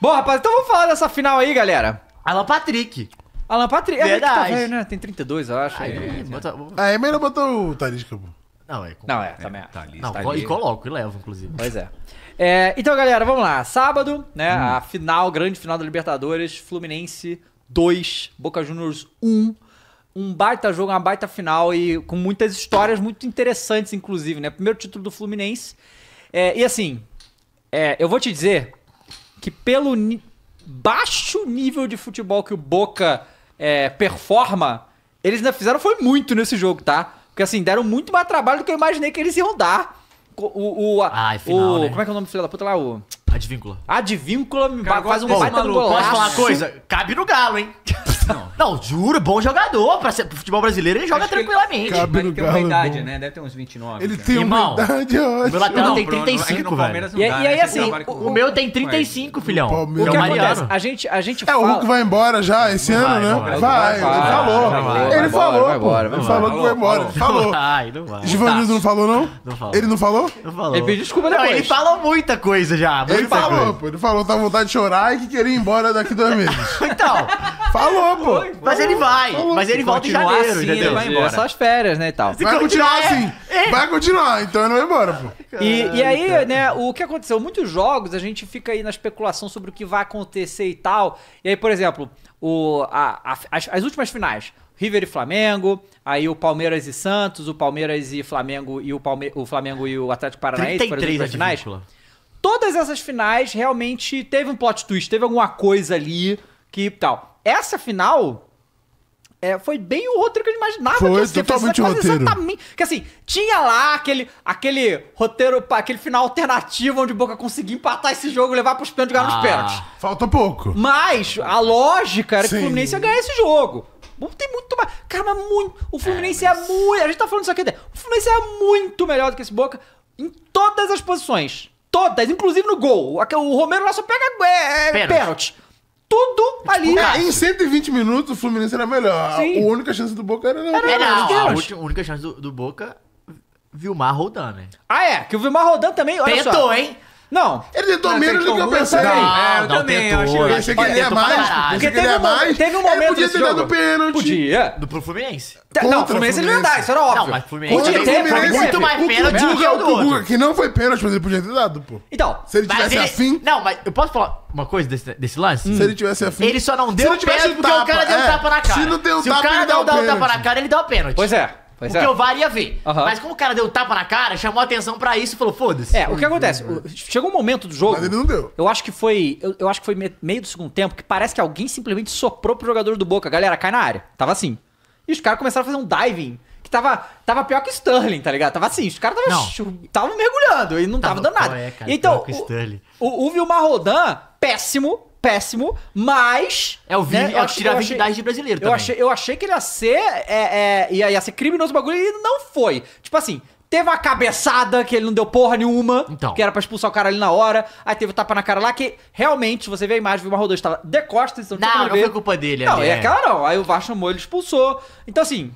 Bom, rapaz, então vamos falar dessa final aí, galera. Alan Patrick. Alan Patrick. É, tá Verdade. É, tá velho, né? Tem 32, eu acho. Aí, aí, é, é, bota... Né? aí ah, é melhor botar o Talisca, Não, é. Não, é, também. É, é. não, tá e coloco e levo, inclusive. Pois é. é. Então, galera, vamos lá. Sábado, né? Hum. A final, grande final da Libertadores, Fluminense 2, Boca Juniors 1. Um baita jogo, uma baita final e com muitas histórias muito interessantes, inclusive, né? Primeiro título do Fluminense. É, e assim, eu vou te dizer que pelo ni baixo nível de futebol que o Boca é, performa, eles ainda fizeram foi muito nesse jogo, tá? Porque assim, deram muito mais trabalho do que eu imaginei que eles iam dar. O, o, a, ah, final, o, né? Como é que é o nome do filho da puta lá? O... Advíncula. Advíncula me faz um baita do golaço. Posso falar uma coisa? Cabe no galo, hein? não. Não, juro, bom jogador. Pra ser futebol brasileiro, ele joga Acho ele tem uma idade, né? bom. né? Deve ter uns 29. Ele né? tem uma Irmão, idade, eu acho. meu lateral tem Bruno, 35, é velho. E- dá, e aí, né? assim, O meu tem 35, filhão. O que é acontece? A gente, a gente É, o Hulk vai embora já esse ano, né? vai, ele falou. Ele falou, vai, vai, pô. Ele falou que vai embora. Ele Falou. Ai, não vai. Givanildo não tá. falou, não? Não falou. Ele não falou? Não falou. Ele pediu desculpa depois. ele falou muita coisa já. Ele falou, pô. Ele falou que tá com vontade de chorar e que queria ir embora daqui dois meses. Então, Falou, pô. Foi, foi. Mas ele vai. Foi. Mas ele volta em janeiro, assim, entendeu? Ele né? vai embora. É só as férias, né, e tal. Se vai continuar, assim. Assim. é... assim. Vai continuar, então ele vai embora, pô. E, e aí, né, o que aconteceu? Muitos jogos a gente fica aí na especulação sobre o que vai acontecer e tal. E aí, por exemplo, o, a, a, as, as últimas finais. River e Flamengo, aí o Palmeiras e Santos, o Palmeiras e Flamengo e o, Palme o Flamengo e o Atlético Paranaense, por exemplo, as finais. Todas essas finais realmente teve um plot twist, teve alguma coisa ali que tal essa final é, foi bem o roteiro que eu imaginava foi que ia ser. totalmente foi roteiro. Exatamente, que assim, tinha lá aquele, aquele roteiro, aquele final alternativo onde o Boca conseguia empatar esse jogo, e levar pros pênaltis, ganhar ah, nos pênaltis. Falta pouco. Mas a lógica era Sim. que o Fluminense ia ganhar esse jogo. Tem muito mais. Cara, mas muito. O é, Fluminense é, mas... é muito. A gente tá falando isso aqui né? O Fluminense é muito melhor do que esse Boca em todas as posições. Todas, inclusive no gol. O Romero lá só pega é, é pênalti. pênalti tudo ali. É, em 120 minutos o Fluminense era melhor. Sim. A única chance do Boca era... Era, era não, a última, única chance do, do Boca, Vilmar Rodan, né? Ah, é? Que o Vilmar Rodan também, olha Tentou, só. hein? Não. Ele tentou menos do que eu pensei. Não, é, eu não também. Tentou, eu achei, achei que ele ia mais. Porque teve, um, mais, teve um momento. Ele podia ter dado pênalti. Podia. Do pro Fluminense. Tá, Contra não, o Fluminense, ele não dá, isso era óbvio. Não, mas Fluminense. Podia ter, Fluminense, muito mais pênalti é do que o do Guga, Que não foi pênalti, mas ele podia ter dado, pô. Então. Se ele tivesse ele, afim. Não, mas eu posso falar uma coisa desse, desse lance? Hum. Se ele tivesse afim. Ele só não deu pênalti porque o cara deu um é. tapa na cara. Se não deu tapa, ele dá o tapa na cara, ele dá o pênalti. Pois é. Pois o é. que eu varia ver. Uhum. Mas como o cara deu tapa na cara, chamou atenção para isso e falou, foda-se. É, o que acontece? Chegou um momento do jogo. Mas ele não deu. Eu acho que foi. Eu, eu, acho que foi meio do segundo tempo que parece que alguém simplesmente soprou pro jogador do Boca. Galera, cai na área. Tava assim. E os caras começaram a fazer um diving. Que tava, tava pior que o Sterling, tá ligado? Tava assim, os caras tava mergulhando e não tava, tava dando nada. É, cara, então, o, o, o Vilmar Rodan, péssimo, péssimo, mas. É o Vini, né, é tirar a identidade de brasileiro, eu também. Achei, eu achei que ele ia ser. É, é, ia, ia ser criminoso o bagulho e não foi. Tipo assim, Teve uma cabeçada que ele não deu porra nenhuma. Então. Que era pra expulsar o cara ali na hora. Aí teve o um tapa na cara lá que realmente, você vê a imagem, o Marro 2 estava tá de costas. Então não, não, não foi culpa dele. Não, é, é, aquela claro. Aí o Vasco chamou, ele expulsou. Então assim,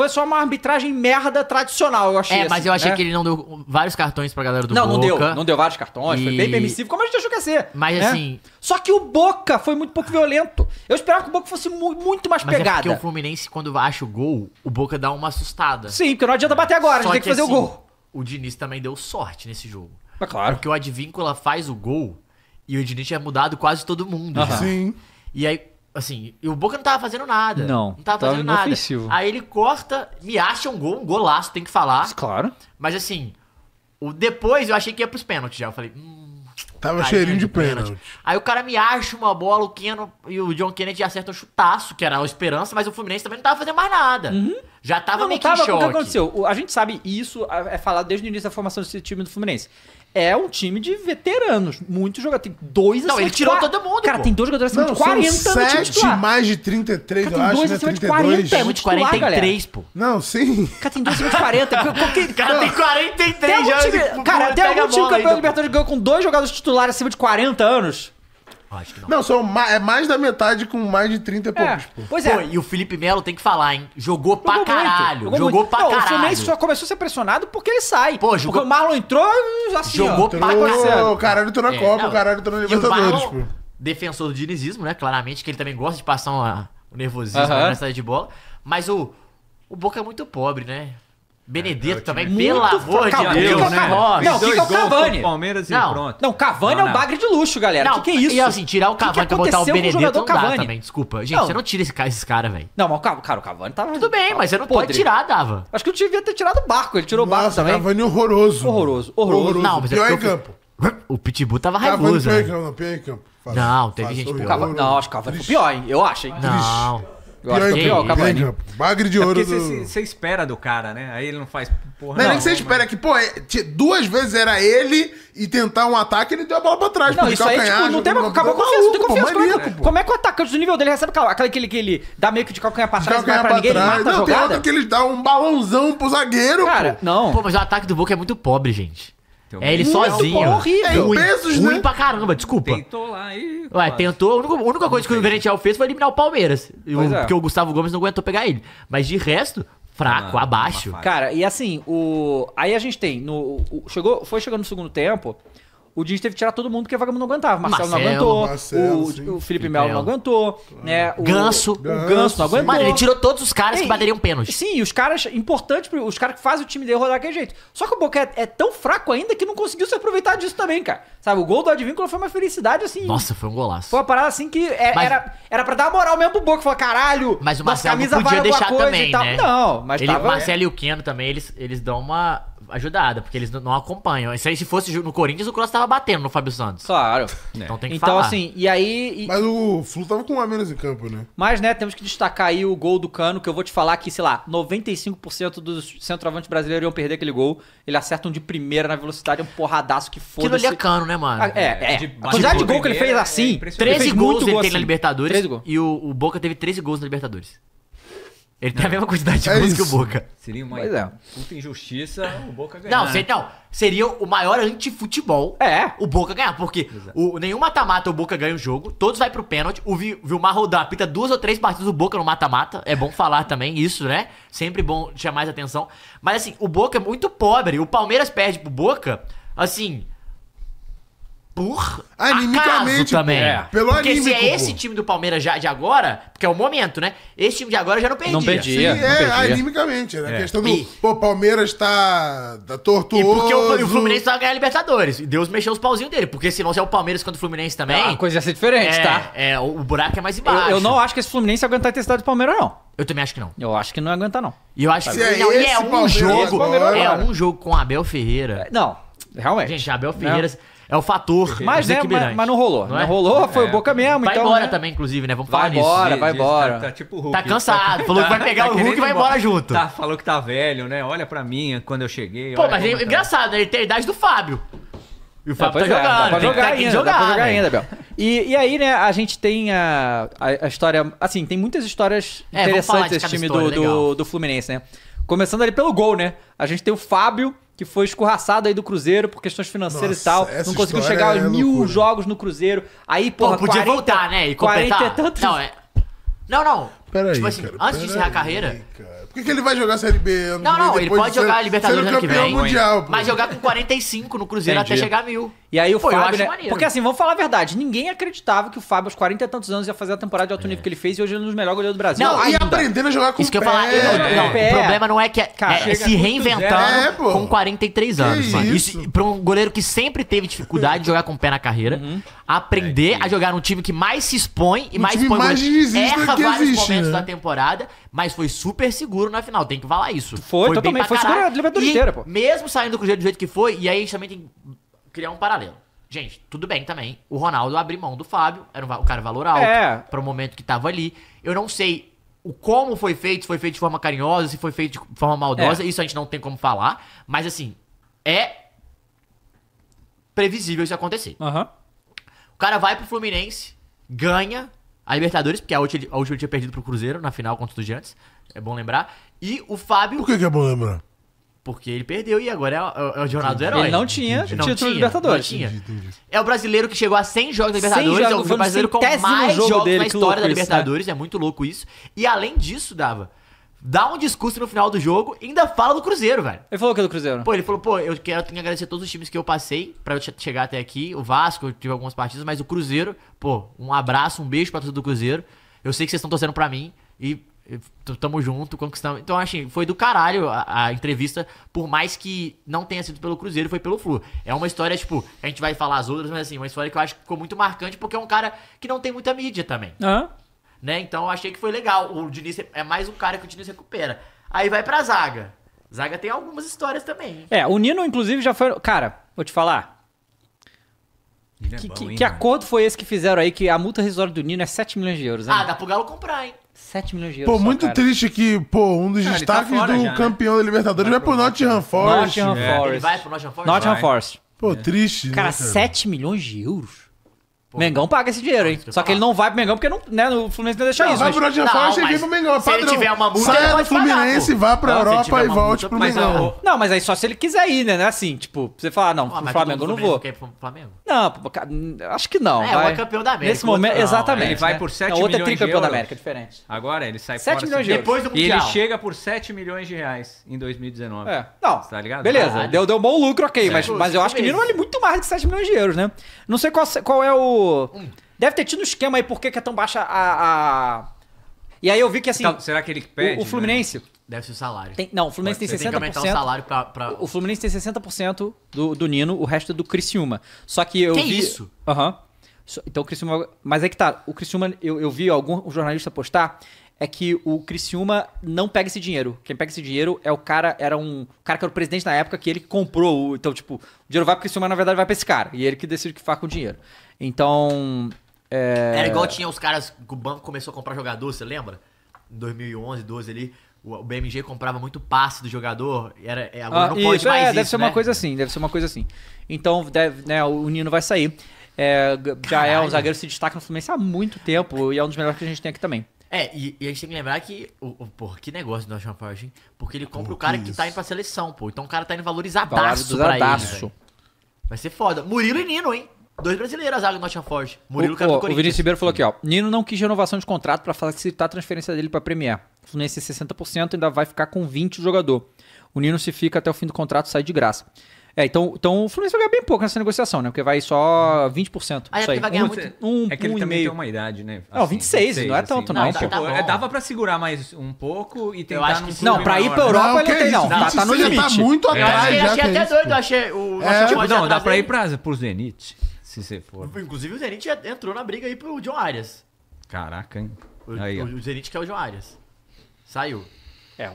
foi só uma arbitragem merda tradicional, eu achei. É, assim, mas eu achei né? que ele não deu vários cartões pra galera do não, Boca. Não, não deu. Não deu vários cartões. E... Foi bem permissivo, como a gente achou que ia ser. Mas né? assim... Só que o Boca foi muito pouco violento. Eu esperava que o Boca fosse mu muito mais mas pegada. É porque o Fluminense, quando acha o gol, o Boca dá uma assustada. Sim, porque não adianta bater agora, só a gente tem que, que fazer assim, o gol. O Diniz também deu sorte nesse jogo. É claro. Porque o Advíncula faz o gol e o Diniz tinha é mudado quase todo mundo. Ah, Sim. E aí, Assim, e o Boca não tava fazendo nada. Não. Não tava, tava fazendo nada. Ofensivo. Aí ele corta, me acha um gol, um golaço, tem que falar. claro. Mas assim, o depois eu achei que ia pros pênaltis já. Eu falei, hum, Tava cheirinho de pênalti. pênalti. Aí o cara me acha uma bola, o Keno e o John Kennedy acertam um chutaço, que era a esperança, mas o Fluminense também não tava fazendo mais nada. Uhum. Já tava não, meio não tava, que em choque. O que aconteceu? A gente sabe isso, é falado desde o início da formação desse time do Fluminense é um time de veteranos. Muitos jogadores. Tem dois Não, ele tirou todo mundo. Cara, pô. tem dois jogadores acima não, de 40 são sete, mais de 33, cara, eu acho. Tem dois acima de 40. É muito 43, pô. Não, sim. Cara, tem dois acima de 40. Qualquer... Cara, não. tem 43 tem já. Time... Cara, tem algum time campeão Libertadores ganhou com dois jogadores titulares acima de 40 anos? Acho que não. Não, são ma é mais da metade com mais de 30 e é, poucos. Pô. Pois é. Pô, e o Felipe Melo tem que falar, hein? Jogou, pra caralho. Jogou, jogou muito. pra não, caralho. O Fluminense só começou a ser pressionado porque ele sai. Pô, jogou... Porque o Marlon entrou se assim, Jogou ó, pra caralho. O caralho entrou na é, Copa, não, o caralho entrou na Libertadores, pô. Defensor do dinizismo, né? Claramente, que ele também gosta de passar uma, um nervosismo uh -huh. na saída de bola. Mas o, o Boca é muito pobre, né? Benedetto é, é também, pelo amor de Deus, né? Não, fica o Cavani. Palmeiras não. pronto. Não, Cavani é um bagre de luxo, galera. O que, que é isso? E assim, tirar o Cavani que que pra botar o Benedetto não Cavani? dá também, desculpa. Gente, não. você não tira esse cara, esses caras, velho. Não, mas cara, o Cavani tava... Tá Tudo bem, mas você não podre. pode tirar, dava. Acho que eu devia ter tirado o Barco, ele tirou o Barco também. Cavani é horroroso. Horroroso, horroroso. Não, mas Pior em campo. O Pitbull tava raivoso, né? pior em campo, não, teve gente... Não, acho que o Cavani foi pior, hein? Eu acho, hein? Não... Eu acho que é o Cavani. Bagre de ouro. Porque você espera do cara, né? Aí ele não faz porra Não, não nem que você espera é que, pô, é, duas vezes era ele e tentar um ataque ele deu a bola pra trás. Não, isso aí, tipo, não tem, acabou confiança, não tem confiança. É Maníaco, como, é, que o atacante do nível dele recebe aquela que ele, que ele dá meio que de calcanhar pra trás, calcanhar pra, ninguém, trás. ele mata não, a jogada? Não, tem hora que ele dá um balãozão pro zagueiro, Cara, não. Pô, mas o ataque do Boca é muito pobre, gente. Então, é ele sozinho. É horrível. É ruim, pesos, ruim né? pra caramba, desculpa. Tentou lá e. Ué, tentou. A única, a única coisa que o Merentiel fez foi eliminar o Palmeiras. é. Porque o Gustavo Gomes não aguentou pegar ele. Mas de resto, fraco, abaixo. Cara, e assim, o. Aí a gente tem. No... O... Chegou... Foi chegando no segundo tempo. O Diniz teve que tirar todo mundo porque o vagabundo não aguentava. Marcelo, Marcelo não aguentou, Marcelo, o, o Felipe Melo não aguentou, né? O, Ganso. O Ganso não aguentou. Mano, ele tirou todos os caras que bateriam é, pênalti. Sim, os caras importantes, os caras que fazem o time dele rodar daquele jeito. Só que o Boca é, é, tão fraco ainda que não conseguiu se aproveitar disso também, cara. Sabe, o gol do Advíncula foi uma felicidade assim. Nossa, foi um golaço. Foi uma parada assim que é, mas, era, era pra dar moral mesmo pro Boca. Falar, caralho, mas o Marcelo camisa podia deixar também, né? Não, mas ele, tava... Marcelo e o Keno também, eles, eles dão uma ajudada, porque eles não acompanham. Isso aí, se fosse no Corinthians, o Cross tava batendo no Fábio Santos. Claro. Então é. Então tem que então, falar. Então, assim, e aí. E... Mas o Flu tava com um a menos em campo, né? Mas, né, temos que destacar aí o gol do Cano, que eu vou te falar que, sei lá, 95% dos centroavantes brasileiros iam perder aquele gol. Ele acerta um de primeira na velocidade, um porradaço que foda-se. Aquilo ali é Cano, né, mano? Ah, é, é. é. De, a quantidade de gol que ele fez assim. É 13 gols ele gol tem assim. na Libertadores. E o, o Boca teve 13 gols na Libertadores. Ele tem a mesma quantidade de É gols que o Boca. Seria uma Pois é. puta injustiça o Boca ganhar. Não, sei não, seria o maior antifutebol É. o Boca ganhar, porque é. o, nenhum mata-mata o Boca ganha o jogo, todos vai pro pênalti, o Vilmar Rodar pita duas ou três partidas do Boca no mata-mata, é bom falar também isso, né? Sempre bom chamar mais atenção. Mas assim, o Boca é muito pobre, o Palmeiras perde pro Boca, assim, por animicamente também. É. Pelo porque anímico, se é esse time do Palmeiras já, de agora, porque é o momento, né? Esse time de agora já não perdia. Não perdia. Sim, não é, perdia. animicamente. Né? É. A questão do. E, pô, Palmeiras tá, tá tortuoso. E porque o, o Fluminense vai ganhar a Libertadores. E Deus mexeu os pauzinhos dele. Porque senão se é o Palmeiras contra o Fluminense também. É, a coisa ia ser diferente, é, tá? É, o, o, buraco é mais embaixo. Eu, eu, não acho que esse Fluminense aguentar a intensidade do Palmeiras, não. Eu também acho que não. Eu acho que não aguenta, não. E eu acho se que. É não, é um Palmeiras jogo. Agora. É. é um jogo com Abel Ferreira. Não, realmente. Gente, Abel Ferreira. Não. Né? é o fator. Mas, né, mas, mas não rolou. Não, não é? rolou, foi é. boca mesmo. Vai então, embora né? também, inclusive, né? Vamos falar nisso. vai embora, vai tá, embora. Tá, tá tipo tá Hulk. Tá cansado. Tá, falou que vai tá pegar o Hulk e vai embora junto. Tá, falou que tá velho, né? Olha pra mim quando eu cheguei. Pô, mas é engraçado, né? ele tem a idade do Fábio. E o Fábio tá, tá jogando, é, jogar, ainda, jogar, jogar né? ainda, Bel. E, e aí, né, a gente tem a, a, história. Assim, tem muitas histórias é, interessantes desse time história, do, do, do Fluminense, né? Começando ali pelo gol, né? A gente tem o Fábio, que foi escorraçado aí do Cruzeiro por questões financeiras Nossa, e tal. Não conseguiu chegar é aos mil loucura. jogos no Cruzeiro. Aí, porra, Pô, podia 40, voltar, né? E completar. 40 e tantos... Não, é... não, não. Peraí, tipo assim, cara, antes de encerrar a carreira, cara. Por que, que ele vai jogar Série B? Não, não, ele pode ser, jogar a Libertadores ano que vem. Mundial, mas jogar com 45 no Cruzeiro Entendi. até chegar a mil. E aí o Fábio, né? Maneiro. Porque assim, vamos falar a verdade, ninguém acreditava que o Fábio aos 40 e tantos anos ia fazer a temporada de alto é. nível é. que ele fez e hoje ele é um dos melhores goleiros do Brasil. Não, ainda. e aprendendo a jogar com Isso o que eu falar, é. não, não, o é. problema não é que é- Cara, é, se reinventando com 43 anos, que mano. Isso, isso pra um goleiro que sempre teve dificuldade de jogar com o pé na carreira, uhum. aprender a jogar num time que mais se expõe e um mais expõe mais erra vários momentos né? da temporada, mas foi super seguro na final, tem que falar isso. Foi, foi totalmente, foi seguro a Libertadores inteira, pô. Mesmo saindo do Cruzeiro do jeito que foi, e aí a gente também tem que criar um paralelo. Gente, tudo bem também. O Ronaldo abriu mão do Fábio, era um cara valor alto, é. para o momento que tava ali. Eu não sei o como foi feito, se foi feito de forma carinhosa, se foi feito de forma maldosa, é. isso a gente não tem como falar, mas assim, é previsível isso acontecer. Uhum. O cara vai pro Fluminense, ganha, a Libertadores, porque a última, a última tinha perdido pro Cruzeiro na final contra o Estudiantes. É bom lembrar. E o Fábio. Por que, que é bom lembrar? Porque ele perdeu e agora é, é, é o jornal do herói. Ele não tinha entendi. título tinha, Libertadores. Tinha. É o brasileiro que chegou a 100 jogos da Libertadores, jogos, é o brasileiro com mais jogo jogos dele, na história da isso, né? Libertadores, né? é muito louco isso. E além disso, Dava, dá um discurso no final do jogo e ainda fala do Cruzeiro, velho. Ele falou o que é do Cruzeiro? Pô, ele falou, pô, eu quero tenho que agradecer todos os times que eu passei pra eu chegar até aqui. O Vasco, eu tive algumas partidas, mas o Cruzeiro, pô, um abraço, um beijo pra todo do Cruzeiro. Eu sei que vocês estão torcendo pra mim e tamo junto, conquistamos. Então, assim, foi do caralho a, a, entrevista, por mais que não tenha sido pelo Cruzeiro, foi pelo Flu. É uma história, tipo, a gente vai falar as outras, mas assim, uma história que eu acho que ficou muito marcante, porque é um cara que não tem muita mídia também. Ah né? Então eu achei que foi legal. O Diniz é mais um cara que o Diniz recupera. Aí vai pra zaga. Zaga tem algumas histórias também. É, o Nino, inclusive, já foi. Cara, vou te falar. É que, bom, que, hein, que acordo foi esse que fizeram aí? Que a multa rescisória do Nino é 7 milhões de euros. Ah, dá pro Galo comprar, hein? 7 milhões de euros. Pô, só, muito cara. triste que, pô, um dos cara, tá destaques tá do já, né? campeão né? da Libertadores vai é. pro Nottingham Forest. Nottingham Forest. Ele vai pro Nottingham Forest? Nottingham Forest. Pô, triste. Cara, né, cara, 7 milhões de euros? Pô. Mengão paga esse dinheiro, hein? Só que ele não vai pro Mengão porque não, né, o Fluminense não deixa não, isso. Vai pro Nottingham e vem pro Mengão. É se ele tiver uma multa, ele do Fluminense, pagar, vá pra não, Europa e volte multa, pro Mengão. Não, mas aí só se ele quiser ir, né? É assim, tipo, você falar, não, ah, pro Flamengo eu não vou. Flamengo? Não, acho que não. É, é vai. é campeão da América. Nesse momento, não, exatamente. Ele é. né? vai por 7 milhões de euros. Outro é tricampeão da América, diferente. Agora ele sai 7 milhões de euros. Depois do Mundial. E ele chega por 7 milhões de reais em 2019. É. Não. Tá ligado? Beleza, deu bom lucro, ok. Mas eu acho que ele não vale muito mais de 7 milhões de euros, né? Não sei qual é o Deve ter tido um esquema aí por que é tão baixa a, a. E aí eu vi que assim. Então, será que ele pede? O, o Fluminense. Né? Deve ser o salário. Tem, não, o Fluminense tem 60%. Tem que aumentar o salário pra, pra... O Fluminense tem 60% do, do Nino, o resto é do Criciúma. Só que eu que vi. isso? Aham. Uhum. Então o Criciúma. Mas é que tá. O Criciúma, eu, eu vi algum jornalista postar é que o Criciúma não pega esse dinheiro. Quem pega esse dinheiro é o cara, era um cara que era o presidente na época que ele comprou. então, tipo, o dinheiro vai pro Criciúma, na verdade vai pra esse cara. E ele que decide o que faz com o dinheiro. Então. É... Era igual tinha os caras que o banco começou a comprar jogador, você lembra? Em 2011, 12 ali. O BMG comprava muito passe do jogador. Era, é, agora ah, não isso, pode é, mais é, isso, deve ser uma né? coisa assim, deve ser uma coisa assim. Então, deve, né, o Nino vai sair. É, já é um zagueiro que se destaca no Fluminense há muito tempo e é um dos melhores que a gente tem aqui também. É, e, e a gente tem que lembrar que. O, o pô, que negócio do National Power, hein? Porque ele é compra o cara que, que tá indo pra seleção, pô. Então o cara tá indo valorizadaço Valado pra ele. Véio. Vai ser foda. Murilo e Nino, hein? Dois brasileiros, a zaga Nottingham Murilo o, o, o Vinícius Ribeiro falou aqui, ó. Nino não quis renovação de contrato para facilitar a transferência dele para Premier. O Fluminense 60% é ainda vai ficar com 20 o jogador. O Nino se fica até o fim do contrato, sai de graça. É, então, então o Fluminense vai ganhar bem pouco nessa negociação, né? Porque vai só 20%. Ah, é isso Que vai ganhar um, muito. Um, é que ele um também tem uma idade, né? Assim, não, 26, 26, não é tanto, assim. não. não tá é, dava pra segurar mais um pouco e tentar... Eu acho que não, pra ir pra né? Europa não, ele tem, não. Tá, tá no tá limite. Tá muito atrás. É. Eu achei, achei até doido, eu achei... O, é. tipo, não, dá tá pra ir pra, pro Zenit. Se você for. Inclusive o Zenit entrou na briga aí pro John Arias. Caraca, hein? O, aí, o, o Zenit quer o John Arias. Saiu. É,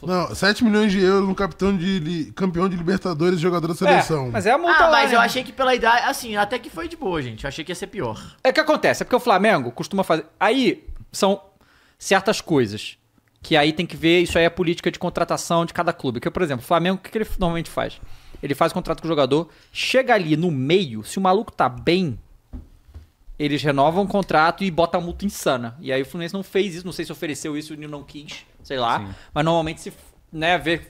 não, 7 milhões de euros no capitão de li, campeão de Libertadores jogador da seleção. É, mas é a multa ah, lá, mas né? eu achei que pela idade, assim, até que foi de boa, gente. Eu achei que ia ser pior. É que acontece, é porque o Flamengo costuma fazer. Aí são certas coisas que aí tem que ver, isso aí é a política de contratação de cada clube. Que, por exemplo, o Flamengo, o que ele normalmente faz? ele faz contrato com o jogador, chega ali no meio, se o maluco tá bem, eles renovam o contrato e botam a multa insana. E aí o Fluminense não fez isso, não sei se ofereceu isso, o Nino não quis, sei lá. Sim. Mas normalmente se. Né, ver,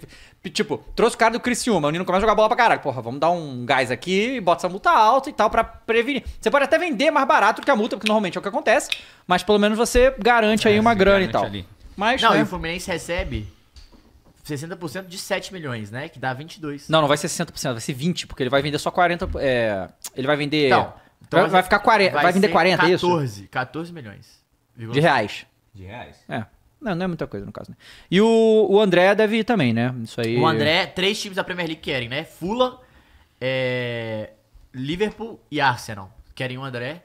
tipo, trouxe o cara do Criciúma, o Nino começa a jogar bola pra caralho. Porra, vamos dar um gás aqui, e bota essa multa alta e tal para prevenir. Você pode até vender mais barato do que a multa, porque normalmente é o que acontece, mas pelo menos você garante é, aí uma grana e tal. Ali. Mas, não, né? e o Fluminense recebe 60% de 7 milhões, né? Que dá 22. Não, não vai ser 60%, vai ser 20, porque ele vai vender só 40. É, ele vai vender. Então, então vai, vai, ficar 40. Vai, vai vender 40, 14, é isso? 14, 14 milhões. De reais. De reais. É. Não, não é muita coisa no caso, né? E o, o André deve ir também, né? Isso aí. O André, três times da Premier League querem, né? Fula, é, Liverpool e Arsenal. Querem o André.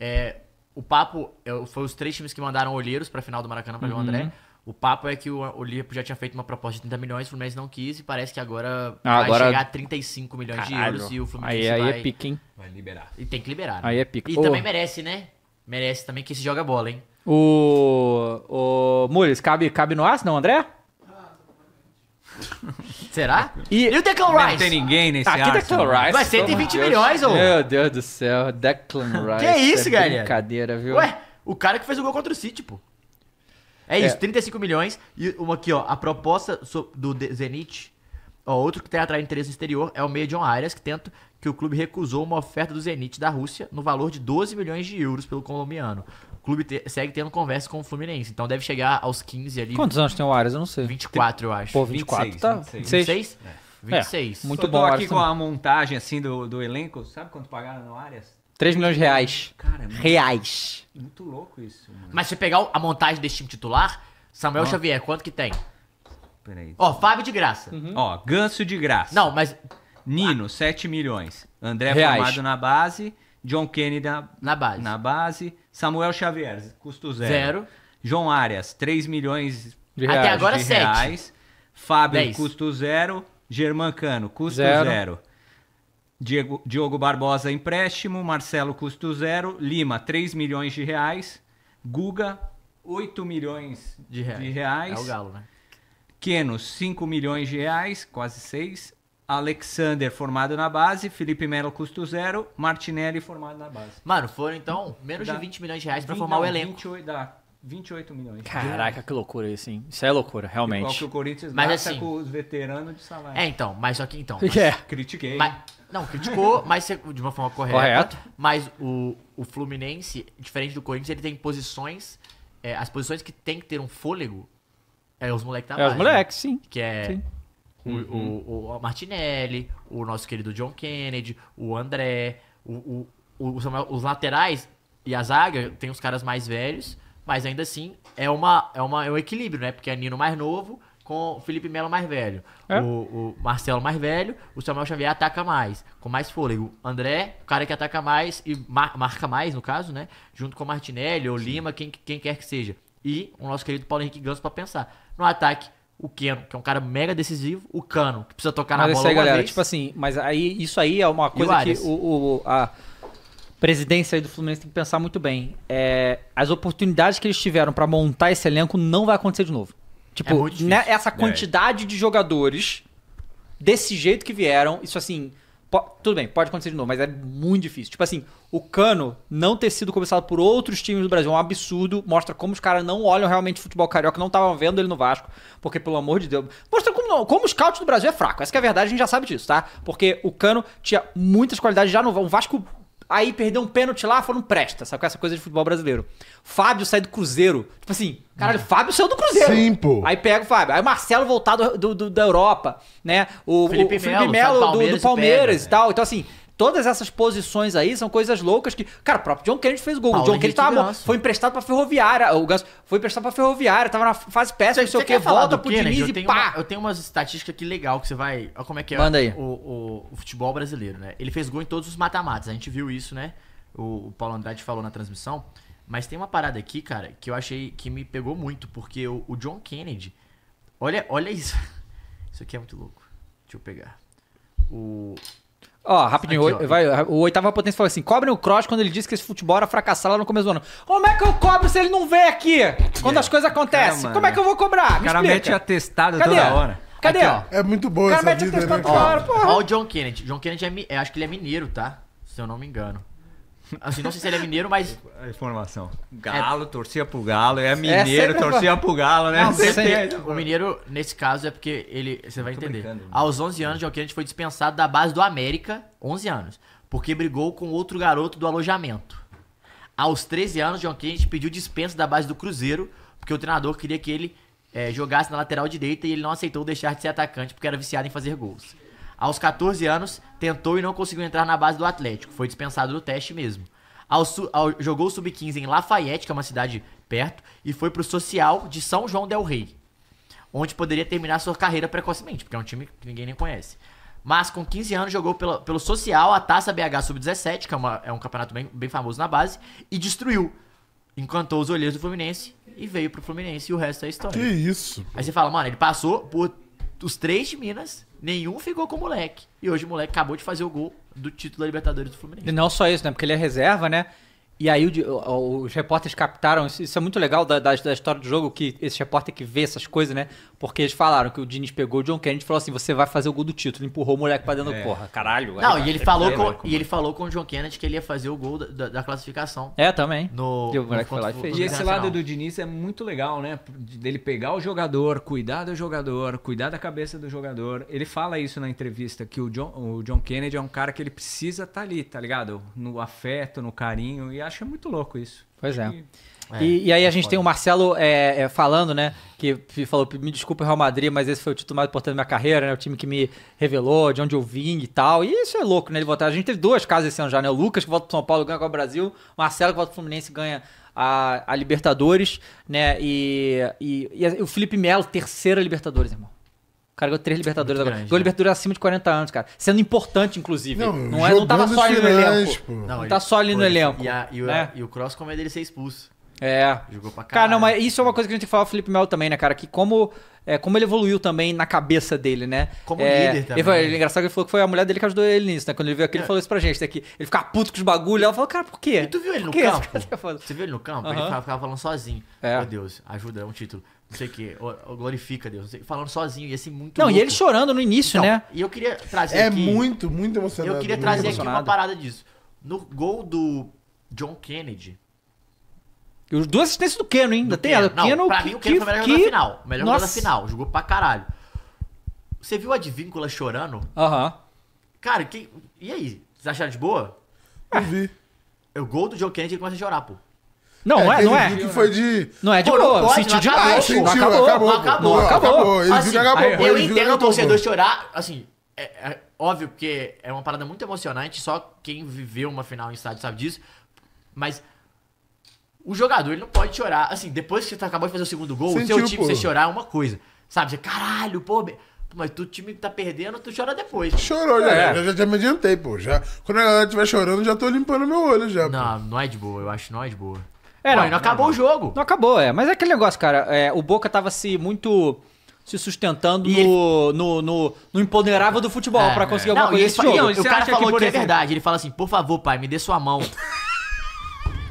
É, o papo é, foi os três times que mandaram olheiros pra final do Maracanã pra uhum. ver o André. Uhum. O papo é que o, o Liverpool já tinha feito uma proposta de 30 milhões, o Fluminense não quis e parece que agora ah, vai agora... chegar a 35 milhões Caralho. de euros e o Fluminense aí, vai... Aí é pique, hein? Vai liberar. E tem que liberar. Né? Aí é pique. E oh. também merece, né? Merece também que se joga bola, hein? O... o... Mules, cabe, cabe no aço, não, André? Será? E, e o Declan Rice? Não tem ninguém nesse Aqui Arsenal. Declan Rice. Vai 120 Deus. milhões, ô. Meu Deus do céu, Declan Rice. que é isso, é galera? Brincadeira, viu? Ué, o cara que fez o gol contra o City, pô. Tipo. É isso, é. 35 milhões. E uma aqui, ó, a proposta do Zenit, ó, outro que tem atrair interesse exterior é o Medion Arias, que tenta que o clube recusou uma oferta do Zenit da Rússia no valor de 12 milhões de euros pelo colombiano. O clube te, segue tendo conversa com o Fluminense, então deve chegar aos 15 ali. Quantos anos tem o Arias? Eu não sei. 24, tem... eu acho. Pô, 24, 26, tá? 26? 26? É. 26. É, muito bom. Tá aqui com a montagem assim do, do elenco. Sabe quanto pagaram no Arias? 3 milhões de reais. Cara, é muito, reais. Muito louco isso. Mano. Mas se você pegar a montagem desse time titular, Samuel oh. Xavier, quanto que tem? Peraí. Ó, Fábio de graça. Uhum. Ó, uhum. oh, Ganso de graça. Não, mas. Nino, ah. 7 milhões. André reais. formado na base. John Kennedy na, na, base. na base. Samuel Xavier, custo zero. Zero. João Arias, 3 milhões de reais. Até agora, de 7. Reais. Fábio, 10. custo zero. Germancano, custo zero. zero. Diego, Diogo Barbosa, empréstimo. Marcelo, custo zero. Lima, 3 milhões de reais. Guga, 8 milhões de reais. De reais. É o Galo, né? Queno, 5 milhões de reais, quase 6. Alexander, formado na base. Felipe Melo, custo zero. Martinelli, formado na base. Mano, foram então menos dá, de 20 milhões de reais para formar o elenco. 28, dá 28 milhões. Caraca, que loucura isso, hein? Isso é loucura, realmente. Igual que o Corinthians mas, gasta assim, com os veteranos de salário. É, então, mas só que então. É. Mas, é. Critiquei. Mas, não, criticou, mas de uma forma correta. Correto. Mas o, o Fluminense, diferente do Corinthians, ele tem posições. É, as posições que tem que ter um fôlego é os moleques da base. É os né? moleques, né? sim. Que é. Sim. O, uhum. o, o, Martinelli, o nosso querido John Kennedy, o André, o, o, o os laterais e a zaga tem os caras mais velhos mas ainda assim, é, uma, é, uma, é um equilíbrio, né? Porque é Nino mais novo com o Felipe Melo mais velho. É? O, o, Marcelo mais velho, o Samuel Xavier ataca mais, com mais fôlego. O André, o cara que ataca mais e mar, marca mais, no caso, né? Junto com o Martinelli o Lima, quem, quem quer que seja. E o nosso querido Paulo Henrique Ganso para pensar. No ataque, o Keno, que é um cara mega decisivo, o Cano, que precisa tocar mas na bola aí, galera, vez. Tipo assim, mas aí isso aí é uma coisa o que o, o a, presidência aí do Fluminense tem que pensar muito bem. É, as oportunidades que eles tiveram para montar esse elenco não vai acontecer de novo. Tipo, é né, essa é. quantidade é. de jogadores desse jeito que vieram, isso assim, tudo bem, pode acontecer de novo, mas é muito difícil. Tipo assim, o Cano não ter sido começado por outros times do Brasil é um absurdo. Mostra como os caras não olham realmente futebol carioca, não estavam vendo ele no Vasco. Porque, pelo amor de Deus. Mostra como, como o scout do Brasil é fraco. Essa é a verdade, a gente já sabe disso, tá? Porque o Cano tinha muitas qualidades já no Vasco aí perdeu um pênalti lá, falou, não presta, sabe? Com essa coisa de futebol brasileiro. Fábio sai do Cruzeiro. Tipo assim, caralho, uhum. Fábio saiu do Cruzeiro. Sim, pô. Aí pega o Fábio. Aí o Marcelo voltar do, do, da Europa, né? O Felipe, o, Felipe Melo, Melo do, do, Palmeiras, pega, e tal. Né? Então, assim, Todas essas posições aí são coisas loucas que. Cara, o próprio John Kennedy fez gol. Paulo o John Henrique Kennedy tava, foi emprestado pra Ferroviária. O Ganso foi emprestado pra Ferroviária, tava na fase péssima, não sei o que, volta pro Kennedy? Diniz e pá. Uma, eu tenho umas estatísticas aqui legal que você vai. Olha como é que é Manda aí. O, o, o futebol brasileiro, né? Ele fez gol em todos os matamatos. A gente viu isso, né? O, o Paulo Andrade falou na transmissão. Mas tem uma parada aqui, cara, que eu achei que me pegou muito, porque o, o John Kennedy. Olha, olha isso. Isso aqui é muito louco. Deixa eu pegar. O, Ó, rapidinho, Aqui, o, vai, o oitava potência falou assim: cobrem o Cross quando ele disse que esse futebol era fracassar lá no começo do ano. Como é que eu cobro se ele não vem aqui? Quando é. as coisas acontecem? Cara, Como é que eu vou cobrar? Me o cara explica. mete atestado Cadê? toda hora. Cadê? Aqui, ó. É muito bom, O cara mete vida, atestado né? toda hora, porra. Ó, o John Kennedy. John Kennedy é, é, acho que ele é mineiro, tá? Se eu não me engano. Assim, não sei se ele é mineiro, mas. A informação. Galo, é... torcia pro galo, é, é mineiro, é torcia pro galo, né? Não, é O mineiro, nesse caso, é porque ele. Você vai entender. Né? Aos 11 anos, é gente foi dispensado da base do América, 11 anos, porque brigou com outro garoto do alojamento. Aos 13 anos, a gente pediu dispensa da base do Cruzeiro, porque o treinador queria que ele é, jogasse na lateral direita e ele não aceitou deixar de ser atacante porque era viciado em fazer gols. Aos 14 anos, tentou e não conseguiu entrar na base do Atlético, foi dispensado do teste mesmo. Ao, ao, jogou sub-15 em Lafayette, que é uma cidade perto, e foi pro Social de São João del Rei, onde poderia terminar sua carreira precocemente, porque é um time que ninguém nem conhece. Mas com 15 anos jogou pelo pelo Social a Taça BH Sub-17, que é, uma, é, um campeonato bem, bem famoso na base, e destruiu encantou os olheiros do Fluminense e veio pro Fluminense e o resto é história. Que isso? Aí você fala, mano, ele passou por os três de Minas, nenhum ficou com o moleque. E hoje o moleque acabou de fazer o gol do título da Libertadores do Fluminense. E não só isso, né? Porque ele é reserva, né? E aí o, os repórteres captaram, isso é muito legal da, da, da, história do jogo, que esse repórter que vê essas coisas, né? Porque eles falaram que o Diniz pegou o John Kennedy e falou assim, você vai fazer o gol do título. Ele empurrou o moleque pra dentro, é. porra, caralho. Não, e ele, é falou com, né? e ele falou com o John Kennedy que ele ia fazer o gol da, da classificação. É, também. No, e o moleque foi lá e fez. E esse lado do Diniz é muito legal, né? Dele pegar o jogador, cuidar do jogador, cuidar da cabeça do jogador. Ele fala isso na entrevista, que o John, o John Kennedy é um cara que ele precisa estar tá ali, tá ligado? No afeto, no carinho, e a acho muito louco isso. Pois é. Que... É, e, e, aí é a gente tem o Marcelo é, é, falando, né? Que falou, me desculpa, Real Madrid, mas esse foi o título mais importante da minha carreira, né? O time que me revelou, de onde eu vim e tal. E isso é louco, né? Ele votar. A gente teve duas casas esse ano já, né? O Lucas que volta pro São Paulo ganha com o Brasil, o Marcelo que volta pro Fluminense ganha a, a Libertadores, né? E, e, e o Felipe Melo, terceira Libertadores, irmão cara ganhou três é Libertadores agora. Grande, ganhou né? Libertadores acima de 40 anos, cara. Sendo importante, inclusive. Não, não, é, não tava só ali no elenco. Pô. Não, não ele, tá só ali no elenco. E, a, e, o, né? e o Cross, como é dele ser expulso. É. Jogou pra caralho. Cara, não, mas isso é uma coisa que a gente tem que falar o Felipe Melo também, né, cara? Que como, é, como ele evoluiu também na cabeça dele, né? Como é, líder também. Ele, né? ele, engraçado que ele falou que foi a mulher dele que ajudou ele nisso, né? Quando ele viu aqui, é. ele falou isso pra gente, né? Que ele ficava puto com os bagulhos. Ela falou, cara, por quê? E tu viu ele por no campo? Você viu ele no campo? Uhum. Ele ficava, ficava falando sozinho. É. Meu Deus, ajuda, é um título não sei o quê, glorifica Deus, falando sozinho, e assim, muito. Não, louco. e ele chorando no início, então, né? E eu queria trazer. É aqui, muito, muito emocionante. Eu queria trazer aqui uma parada disso. No gol do John Kennedy. os duas assistências do Keno, Ainda tem ela. Pra que, mim, o Keno que, foi o melhor que... jogador da final. O melhor jogador da final. Jogou pra caralho. Você viu a Advíncula chorando? Aham. Uh -huh. Cara, que... e aí? Vocês acharam de boa? Eu vi. É, o gol do John Kennedy ele começa a chorar, pô. Não, não é, não é. é. que foi de. Não é de boa, sentiu de não acabou, Não acabou, acabou, acabou. Assim, acabou. acabou. Ele assim, viu que acabou. Eu entendo o torcedor chorar, assim, é, é óbvio porque é uma parada muito emocionante, só quem viveu uma final em estádio sabe disso, mas o jogador ele não pode chorar. Assim, depois que você acabou de fazer o segundo gol, Sentiu, o seu time pô. você chorar é uma coisa. Sabe? Você, caralho, pô, mas tu time tá perdendo, tu chora depois. Chorou, é. já, já, já me adiantei, pô. Já, quando a galera estiver chorando, já tô limpando meu olho já. Não, pô. não é de boa, eu acho não é de boa. É, não, ah, não acabou não. o jogo. Não acabou, é. Mas é aquele negócio, cara. É, o Boca tava se muito se sustentando no, ele... no, no, no, empoderável do futebol é, para conseguir é. alguma não, coisa. E é é esse jogo. Não, o cara falou que é verdade. Ele fala assim: por favor, pai, me dê sua mão.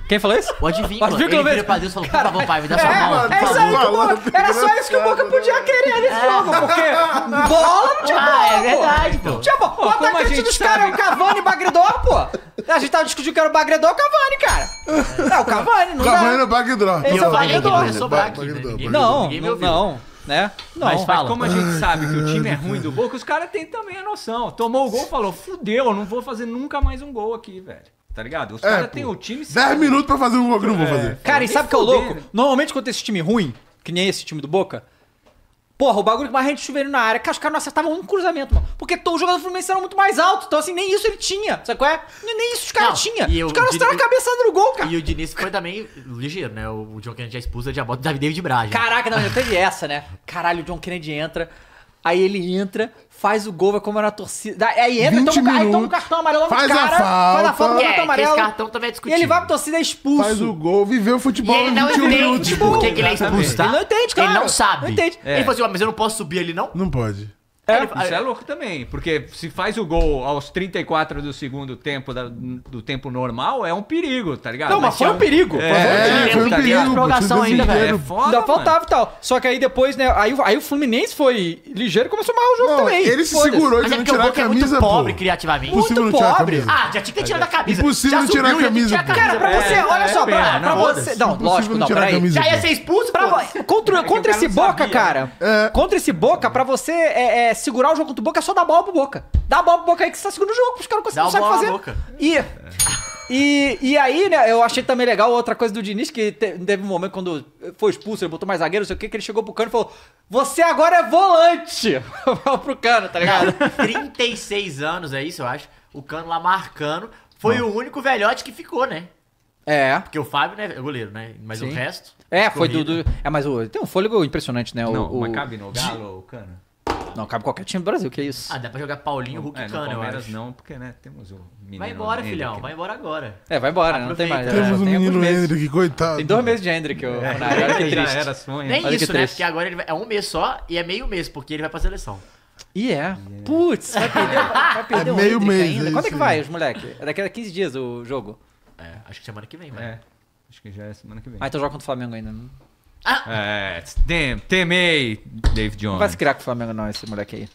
Quem falou isso? O Advíncula. O Advíncula ele mesmo. pra Deus e falou, por favor, pai, me dá é, sua mão. Mano, é isso aí que o Boca, era só isso que o Boca podia querer nesse é. no jogo, porque bola não tinha ah, é verdade, pô. Tinha bola. O atacante dos caras é o Cavani e o Bagredor, pô. A gente tava discutindo que era o Bagredor ou o Cavani, cara. É, o Cavani, não Cavani dá. É o Bagredor. Esse é o é Bagredor. Não, não. Né? Não, mas, mas, como a gente sabe que o time é ruim do Boca, os caras têm também a noção. Tomou o gol, falou, fudeu, eu não vou fazer nunca mais um gol aqui, velho tá ligado? Os é, caras têm o time. 10 minutos pra fazer um gol que não vou é. fazer. Cara, e sabe o que é o louco? Normalmente quando tem esse time ruim, que nem esse time do Boca. Porra, o bagulho que mais rende chuveiro na área, é que os caras não acertavam um cruzamento, mano. Porque o jogador do Fluminense era muito mais alto. Então, assim, nem isso ele tinha. Sabe qual é? Nem isso os caras tinham. Os caras estavam cabeçando no gol, cara. E o Diniz foi também ligeiro, né? O John Kennedy já expulsa, já bota o David Braz. Né? Caraca, não, eu teve essa, né? Caralho, o John Kennedy entra. Aí ele entra, faz o gol, vai comemorar a torcida. Aí entra, toma, minutos, aí toma o cartão amarelo logo faz cara, a falta, faz a falta, é, cartão amarelo. Esse cartão também é E ele vai pra torcida é expulso. Faz o gol, viveu o futebol e ele não entende por que, ele é expulso, tá? Ele não entende, cara. Ele não sabe. Não entende. É. Ele falou assim, mas eu não posso subir ali, não? Não pode. É, isso é. é louco também, porque se faz o gol aos 34 do segundo tempo da, do tempo normal, é um perigo, tá ligado? Não, mas, mas foi, é um... perigo, é, foi um é, perigo. Foi um perigo. prorrogação ainda, velho. É foda, ainda faltava e tal. Só que aí depois, né, aí, aí o Fluminense foi ligeiro e começou a o jogo não, também. Ele se segurou, ele é não tirar a camisa, é muito pobre criativamente. muito pobre. Ah, já tinha que tirar da camisa. Impossível não tirar a camisa. Cara, pra você, olha só, pra você... Não, lógico, não, Já ia ser expulso, Contra esse Boca, cara, contra esse Boca, pra você segurar o jogo contra o Boca é só dar bola pro Boca. Dá a bola pro Boca aí que você tá segurando o jogo, os caras não conseguem fazer. Boca. E, é. e, e aí, né, eu achei também legal outra coisa do Diniz, que teve um momento quando foi expulso, ele botou mais zagueiro, não sei o que, que ele chegou pro Cano e falou: Você agora é volante! pro Cano, tá ligado? Cara, 36 anos, é isso, eu acho. O Cano lá marcando. Foi Bom. o único velhote que ficou, né? É. Porque o Fábio, né, é goleiro, né? Mas Sim. o resto. É, foi do, do, É, mas o, tem um fôlego impressionante, né? O, não, o... mas cabe no Galo, o Cano? Não, cabe qualquer time do Brasil, que é isso. Ah, dá pra jogar Paulinho, é, Hulk é, Cano, acho. não, porque, né, temos o menino Vai embora, filhão, vai embora agora. É, vai embora, Aproveita. não tem mais. Temos é, o menino Hendrick, coitado. Tem dois meses de Hendrick, o é. Ronaldo, olha que triste. Já era sonho. Nem isso, né, porque agora ele vai, é um mês só e é meio mês, porque ele vai pra seleção. E yeah. é. Yeah. É. Putz, vai perder, vai, é perder é um meio mês ainda. É Quando é que vai, os moleque? É daqui a 15 dias o jogo? É, acho que semana que vem, vai. É, acho que já é semana que vem. Ah, então joga contra o Flamengo ainda, né? Ah. É, temei, David Jones. Vai se criar com o Flamengo, não, esse moleque aí.